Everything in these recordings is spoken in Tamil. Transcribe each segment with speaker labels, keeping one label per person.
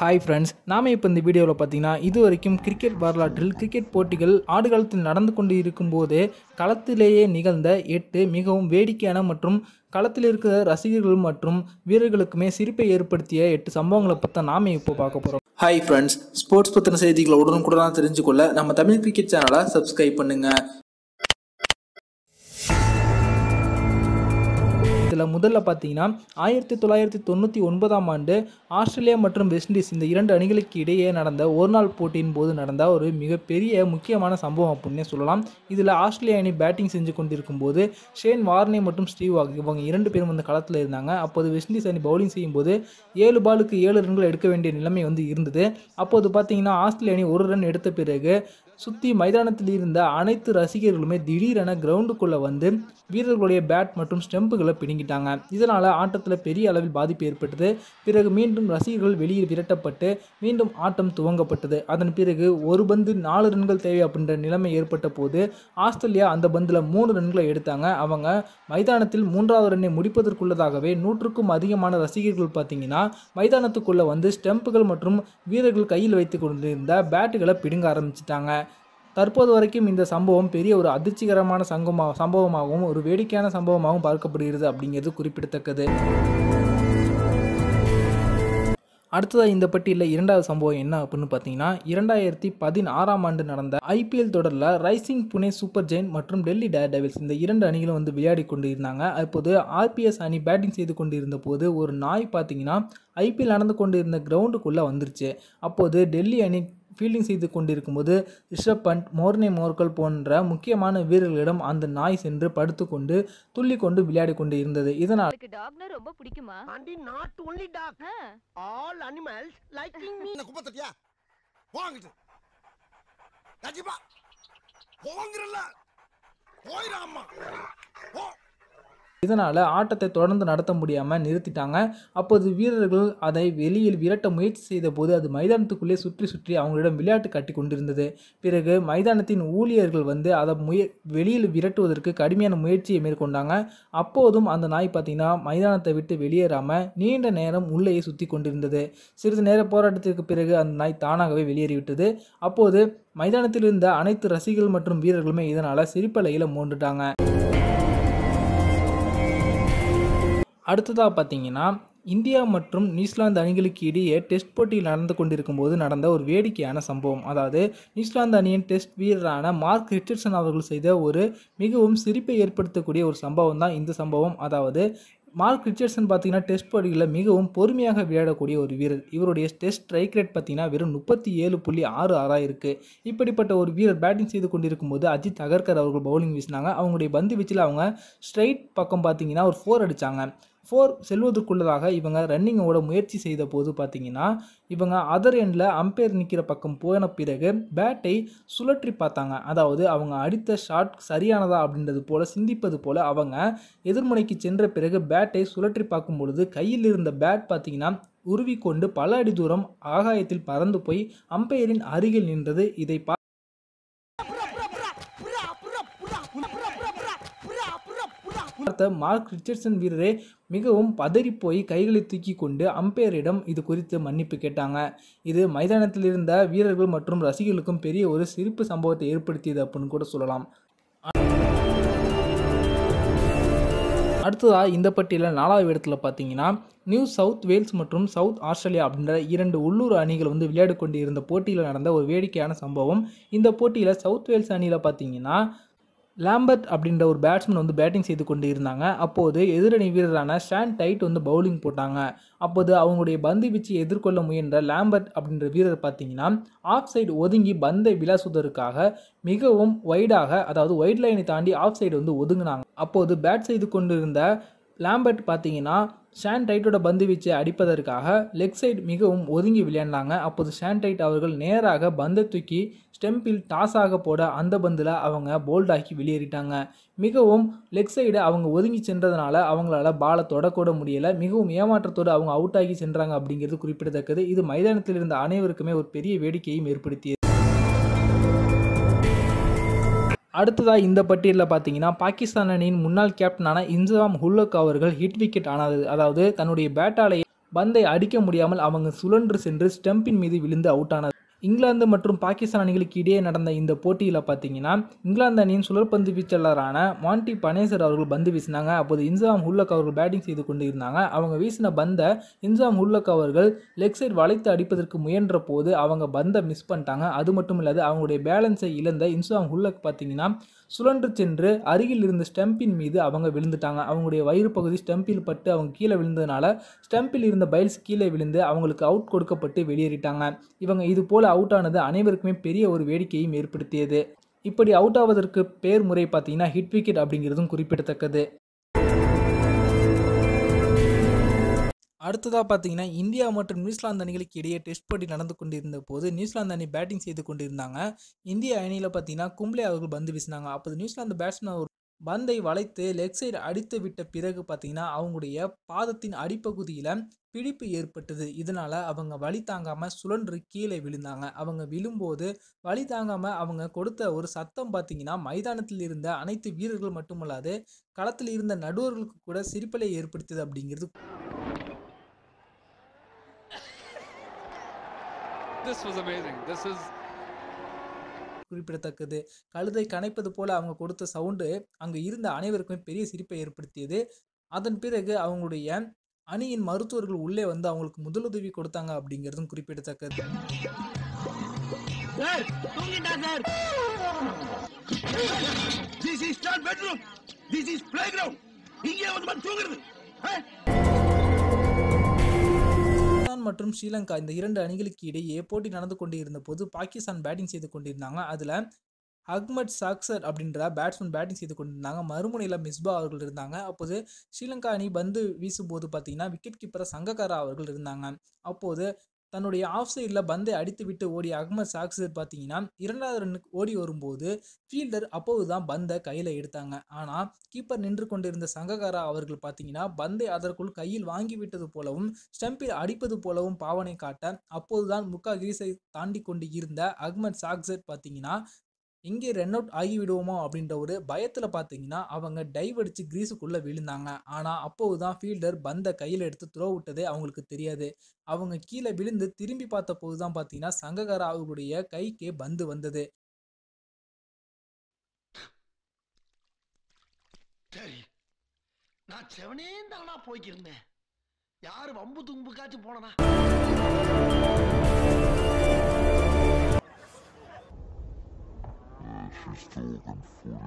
Speaker 1: ஹாய் ஃப்ரெண்ட்ஸ் நாம இப்போ இந்த வீடியோவில் பார்த்தீங்கன்னா இது வரைக்கும் கிரிக்கெட் வரலாற்றில் கிரிக்கெட் போட்டிகள் ஆடுகளத்தில் நடந்து கொண்டு இருக்கும்போது களத்திலேயே நிகழ்ந்த எட்டு மிகவும் வேடிக்கையான மற்றும் களத்தில் இருக்கிற ரசிகர்கள் மற்றும் வீரர்களுக்குமே சிரிப்பை ஏற்படுத்திய எட்டு சம்பவங்களை பற்றி நாம இப்போ பார்க்க போகிறோம் ஹாய் ஃப்ரெண்ட்ஸ் ஸ்போர்ட்ஸ் பற்றின செய்திகளை உடனுக்குடனாக தெரிஞ்சுக்கொள்ள நம்ம தமிழ் கிரிக்கெட் சேனலை சப்ஸ்கிரைப் பண்ணுங்கள் இதில் முதல்ல பார்த்தீங்கன்னா ஆயிரத்தி தொள்ளாயிரத்தி தொண்ணூற்றி ஒன்பதாம் ஆண்டு ஆஸ்திரேலியா மற்றும் வெஸ்ட் இண்டீஸ் இந்த இரண்டு அணிகளுக்கு இடையே நடந்த ஒரு நாள் போட்டியின் போது நடந்த ஒரு மிகப்பெரிய முக்கியமான சம்பவம் அப்படின்னே சொல்லலாம் இதில் ஆஸ்திரேலியா அணி பேட்டிங் செஞ்சு கொண்டிருக்கும் போது ஷேன் வார்னே மற்றும் ஸ்டீவ் வாக் இவங்க இரண்டு பேரும் வந்து களத்தில் இருந்தாங்க அப்போது வெஸ்ட் இண்டீஸ் அணி பவுலிங் செய்யும் போது ஏழு பாலுக்கு ஏழு ரன்கள் எடுக்க வேண்டிய நிலைமை வந்து இருந்தது அப்போது பார்த்தீங்கன்னா ஆஸ்திரேலிய அணி ஒரு ரன் எடுத்த பிறகு சுற்றி மைதானத்தில் இருந்த அனைத்து ரசிகர்களுமே திடீரென கிரவுண்டுக்குள்ளே வந்து வீரர்களுடைய பேட் மற்றும் ஸ்டெம்புகளை பிடுங்கிட்டாங்க இதனால் ஆட்டத்தில் பெரிய அளவில் பாதிப்பு ஏற்பட்டது பிறகு மீண்டும் ரசிகர்கள் வெளியே விரட்டப்பட்டு மீண்டும் ஆட்டம் துவங்கப்பட்டது அதன் பிறகு ஒரு பந்து நாலு ரன்கள் தேவை அப்படின்ற நிலைமை ஏற்பட்ட போது ஆஸ்திரேலியா அந்த பந்தில் மூணு ரன்களை எடுத்தாங்க அவங்க மைதானத்தில் மூன்றாவது ரன்னை முடிப்பதற்குள்ளதாகவே நூற்றுக்கும் அதிகமான ரசிகர்கள் பார்த்தீங்கன்னா மைதானத்துக்குள்ளே வந்து ஸ்டெம்புகள் மற்றும் வீரர்கள் கையில் வைத்து கொண்டிருந்த பேட்டுகளை பிடுங்க ஆரம்பிச்சிட்டாங்க தற்போது வரைக்கும் இந்த சம்பவம் பெரிய ஒரு அதிர்ச்சிகரமான சங்கமாக சம்பவமாகவும் ஒரு வேடிக்கையான சம்பவமாகவும் பார்க்கப்படுகிறது அப்படிங்கிறது குறிப்பிடத்தக்கது அடுத்ததாக இந்த பட்டியலில் இரண்டாவது சம்பவம் என்ன அப்படின்னு பார்த்தீங்கன்னா இரண்டாயிரத்தி பதினாறாம் ஆண்டு நடந்த ஐபிஎல் தொடரில் ரைசிங் புனே சூப்பர் ஜெயின் மற்றும் டெல்லி டயர் டெவில்ஸ் இந்த இரண்டு அணிகளும் வந்து விளையாடி கொண்டு இருந்தாங்க அப்போது ஆர்பிஎஸ் அணி பேட்டிங் செய்து கொண்டு இருந்த போது ஒரு நாய் பார்த்தீங்கன்னா ஐபிஎல் நடந்து கொண்டு இருந்த கிரவுண்டுக்குள்ளே வந்துருச்சு அப்போது டெல்லி அணி ஃபீல்டிங் செய்து கொண்டிருக்கும்போது ரிஷப் பண்ட் மோர்னே மோர்கல் போன்ற முக்கியமான வீரர்களிடம் அந்த நாய் சென்று படுத்துக்கொண்டு துள்ளி கொண்டு விளையாடி கொண்டு இருந்தது இதனால் ரொம்ப பிடிக்குமா ஆல் அனிமல்ஸ் லைக்கிங் மீ குப்பத்தட்டியா வாங்கிட்டு கஜிபா போங்கறல போயிராமா ஓ இதனால் ஆட்டத்தை தொடர்ந்து நடத்த முடியாமல் நிறுத்திட்டாங்க அப்போது வீரர்கள் அதை வெளியில் விரட்ட முயற்சி செய்த போது அது மைதானத்துக்குள்ளே சுற்றி சுற்றி அவங்களிடம் விளையாட்டு காட்டி கொண்டிருந்தது பிறகு மைதானத்தின் ஊழியர்கள் வந்து அதை முய வெளியில் விரட்டுவதற்கு கடுமையான முயற்சியை மேற்கொண்டாங்க அப்போதும் அந்த நாய் பார்த்திங்கன்னா மைதானத்தை விட்டு வெளியேறாமல் நீண்ட நேரம் உள்ளேயே சுற்றி கொண்டிருந்தது சிறிது நேர போராட்டத்திற்கு பிறகு அந்த நாய் தானாகவே வெளியேறிவிட்டது அப்போது மைதானத்தில் இருந்த அனைத்து ரசிகர்கள் மற்றும் வீரர்களுமே இதனால் சிரிப்பலையில் மோண்டுட்டாங்க அடுத்ததாக பார்த்தீங்கன்னா இந்தியா மற்றும் நியூசிலாந்து அணிகளுக்கு இடையே டெஸ்ட் போட்டியில் நடந்து கொண்டிருக்கும் போது நடந்த ஒரு வேடிக்கையான சம்பவம் அதாவது நியூசிலாந்து அணியின் டெஸ்ட் வீரரான மார்க் ரிச்சர்ட்சன் அவர்கள் செய்த ஒரு மிகவும் சிரிப்பை ஏற்படுத்தக்கூடிய ஒரு சம்பவம் தான் இந்த சம்பவம் அதாவது மார்க் ரிச்சர்சன் பார்த்தீங்கன்னா டெஸ்ட் போட்டிகளில் மிகவும் பொறுமையாக விளையாடக்கூடிய ஒரு வீரர் இவருடைய டெஸ்ட் ஸ்ட்ரைக் ரேட் பார்த்தீங்கன்னா வெறும் முப்பத்தி ஏழு புள்ளி ஆறு ஆறாக இருக்குது இப்படிப்பட்ட ஒரு வீரர் பேட்டிங் செய்து கொண்டிருக்கும் போது அஜித் அகர்கர் அவர்கள் பவுலிங் வீசினாங்க அவங்களுடைய பந்து வீச்சில் அவங்க ஸ்ட்ரைட் பக்கம் பார்த்தீங்கன்னா ஒரு ஃபோர் அடித்தாங்க ஃபோர் செல்வதற்குள்ளதாக இவங்க ரன்னிங் ஓட முயற்சி செய்த போது பார்த்தீங்கன்னா இவங்க அதர் எண்டில் அம்பேர் நிற்கிற பக்கம் போன பிறகு பேட்டை சுழற்றி பார்த்தாங்க அதாவது அவங்க அடித்த ஷாட் சரியானதா அப்படின்றது போல சிந்திப்பது போல அவங்க எதிர்முனைக்கு சென்ற பிறகு பேட்டை சுழற்றி பார்க்கும் பொழுது கையில் இருந்த பேட் பார்த்தீங்கன்னா உருவிக்கொண்டு பல அடி தூரம் ஆகாயத்தில் பறந்து போய் அம்பையரின் அருகில் நின்றது இதை பார்த்த மார்க் ரிச்சர்ட்சன் வீரரே மிகவும் பதறிப்போய் கைகளை தூக்கி கொண்டு அம்பையரிடம் இது குறித்து மன்னிப்பு கேட்டாங்க இது மைதானத்தில் இருந்த வீரர்கள் மற்றும் ரசிகர்களுக்கும் பெரிய ஒரு சிரிப்பு சம்பவத்தை ஏற்படுத்தியது அப்படின்னு கூட சொல்லலாம் அடுத்ததாக இந்த பட்டியலில் நாலாவது இடத்துல பார்த்தீங்கன்னா நியூ சவுத் வேல்ஸ் மற்றும் சவுத் ஆஸ்திரேலியா அப்படின்ற இரண்டு உள்ளூர் அணிகள் வந்து விளையாடு கொண்டு இருந்த போட்டியில் நடந்த ஒரு வேடிக்கையான சம்பவம் இந்த போட்டியில் சவுத் வேல்ஸ் அணியில் பார்த்தீங்கன்னா லாம்பர்த் அப்படின்ற ஒரு பேட்ஸ்மேன் வந்து பேட்டிங் செய்து கொண்டு இருந்தாங்க அப்போது எதிரணி வீரரான ஸ்டான் டைட் வந்து பவுலிங் போட்டாங்க அப்போது அவங்களுடைய பந்து வீச்சு எதிர்கொள்ள முயன்ற லாம்பர்ட் அப்படின்ற வீரர் பார்த்தீங்கன்னா ஆஃப் சைடு ஒதுங்கி பந்தை விளாசுவதற்காக மிகவும் வைடாக அதாவது ஒயிட் லைனை தாண்டி ஆஃப் சைடு வந்து ஒதுங்கினாங்க அப்போது பேட் செய்து கொண்டிருந்த லாம்பர்ட் பார்த்தீங்கன்னா ஷான் டைட்டோட பந்து வீச்சை அடிப்பதற்காக லெக் சைட் மிகவும் ஒதுங்கி விளையாண்டாங்க அப்போது ஷான் டைட் அவர்கள் நேராக பந்தை தூக்கி ஸ்டெம்பில் ஆக போட அந்த பந்தில் அவங்க போல்டாக்கி வெளியேறிட்டாங்க மிகவும் லெக் சைடு அவங்க ஒதுங்கி சென்றதுனால அவங்களால பாலை தொடக்கூட முடியலை மிகவும் ஏமாற்றத்தோடு அவங்க அவுட் ஆகி சென்றாங்க அப்படிங்கிறது குறிப்பிடத்தக்கது இது மைதானத்தில் இருந்த அனைவருக்குமே ஒரு பெரிய வேடிக்கையும் ஏற்படுத்தியது அடுத்ததாக இந்த பட்டியலில் பார்த்தீங்கன்னா பாகிஸ்தான் அணியின் முன்னாள் கேப்டனான இன்சாம் ஹுல்லக் அவர்கள் ஹிட் விக்கெட் ஆனது அதாவது தன்னுடைய பேட்டாலேயே பந்தை அடிக்க முடியாமல் அவங்க சுழன்று சென்று ஸ்டெம்பின் மீது விழுந்து அவுட் ஆனது இங்கிலாந்து மற்றும் பாகிஸ்தான் அணிகளுக்கு இடையே நடந்த இந்த போட்டியில் பார்த்தீங்கன்னா இங்கிலாந்து அணியின் சுழற்பந்து வீச்சாளரான மாண்டி பனேசர் அவர்கள் பந்து வீசினாங்க அப்போது இன்சாம் ஹுல்லக் அவர்கள் பேட்டிங் செய்து கொண்டு இருந்தாங்க அவங்க வீசின பந்த இன்சாம் ஹுல்லக் அவர்கள் லெக் சைட் வளைத்து அடிப்பதற்கு முயன்ற போது அவங்க பந்தை மிஸ் பண்ணிட்டாங்க அது மட்டும் இல்லாது அவங்களுடைய பேலன்ஸை இழந்த இன்சாம் ஹுல்லக் பார்த்தீங்கன்னா சுழன்று சென்று அருகில் இருந்த ஸ்டெம்பின் மீது அவங்க விழுந்துட்டாங்க அவங்களுடைய வயிறு பகுதி ஸ்டம்பில் பட்டு அவங்க கீழே விழுந்ததுனால ஸ்டெம்பில் இருந்த பைல்ஸ் கீழே விழுந்து அவங்களுக்கு அவுட் கொடுக்கப்பட்டு வெளியேறிட்டாங்க இவங்க இது போல் அவுட் ஆனது அனைவருக்குமே பெரிய ஒரு வேடிக்கையும் ஏற்படுத்தியது இப்படி அவுட் ஆவதற்கு பேர் முறை பார்த்தீங்கன்னா ஹிட் விக்கெட் அப்படிங்கிறதும் குறிப்பிடத்தக்கது அடுத்ததாக பார்த்தீங்கன்னா இந்தியா மற்றும் நியூசிலாந்து அணிகளுக்கு இடையே டெஸ்ட் போட்டி நடந்து கொண்டிருந்த போது நியூசிலாந்து அணி பேட்டிங் செய்து கொண்டிருந்தாங்க இந்திய அணியில் பார்த்தீங்கன்னா கும்ளே அவர்கள் பந்து வீசினாங்க அப்போது நியூசிலாந்து பேட்ஸ்மேன் ஒரு பந்தை வளைத்து லெக் சைடு அடித்து விட்ட பிறகு பார்த்தீங்கன்னா அவங்களுடைய பாதத்தின் அடிப்பகுதியில் பிடிப்பு ஏற்பட்டது இதனால் அவங்க வழி தாங்காமல் சுழன்று கீழே விழுந்தாங்க அவங்க விழும்போது வழி தாங்காமல் அவங்க கொடுத்த ஒரு சத்தம் பார்த்தீங்கன்னா மைதானத்தில் இருந்த அனைத்து வீரர்கள் மட்டுமல்லாது களத்தில் இருந்த நடுவர்களுக்கு கூட சிரிப்பலை ஏற்படுத்தியது அப்படிங்கிறது குறிப்பிடத்தக்கது கழுதை கனைப்பது போல அவங்க கொடுத்த சவுண்டு அங்கு இருந்த அனைவருக்குமே பெரிய சிரிப்பை ஏற்படுத்தியது அதன் பிறகு அவங்களுடைய அணியின் மருத்துவர்கள் உள்ளே வந்து அவங்களுக்கு முதலுதவி கொடுத்தாங்க அப்படிங்கிறதும் குறிப்பிடத்தக்கது மற்றும் ஸ்ரீலங்கா இந்த இரண்டு அணிகளுக்கு இடையே போட்டி நடந்து கொண்டிருந்த போது பாகிஸ்தான் பேட்டிங் செய்து கொண்டிருந்தாங்க அதுல அக்மத் சாக்சர் அப்படின்ற பேட்ஸ்மேன் பேட்டிங் செய்து கொண்டிருந்தாங்க மறுமுனையில் மிஸ்பா அவர்கள் இருந்தாங்க அப்போது ஸ்ரீலங்கா அணி பந்து வீசும்போது பார்த்தீங்கன்னா விக்கெட் கீப்பர் சங்கக்காரா அவர்கள் இருந்தாங்க அப்போது தன்னுடைய ஆஃப் சைடில் பந்தை அடித்து விட்டு ஓடிய அகமது சாக்சர் பார்த்தீங்கன்னா இரண்டாவது ரன்னுக்கு ஓடி வரும்போது ஃபீல்டர் அப்போது தான் பந்தை கையில் எடுத்தாங்க ஆனால் கீப்பர் நின்று கொண்டிருந்த சங்ககாரா அவர்கள் பார்த்தீங்கன்னா பந்தை அதற்குள் கையில் வாங்கி விட்டது போலவும் ஸ்டம்பில் அடிப்பது போலவும் பாவனை காட்ட அப்போது தான் முக்கா கிரீஸை தாண்டி கொண்டு இருந்த அகமது சாக்சர் பார்த்தீங்கன்னா இங்கே ரன் அவுட் ஆகிவிடுவோமோ அப்படின்ற ஒரு பயத்தில் பார்த்தீங்கன்னா அவங்க டைவ் அடித்து கிரீஸுக்குள்ளே விழுந்தாங்க ஆனால் அப்போது தான் ஃபீல்டர் பந்தை கையில் எடுத்து த்ரோ விட்டதே அவங்களுக்கு தெரியாது அவங்க கீழே விழுந்து திரும்பி பார்த்த போது தான் பார்த்தீங்கன்னா சங்ககார அவர்களுடைய கைக்கே பந்து வந்தது சரி நான் செவனே போய்க்கிருந்தேன் யார் வம்பு தும்புக்காச்சும் போனனா still taller than 40.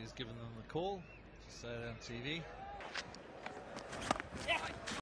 Speaker 1: has given them the call. Just say it on TV.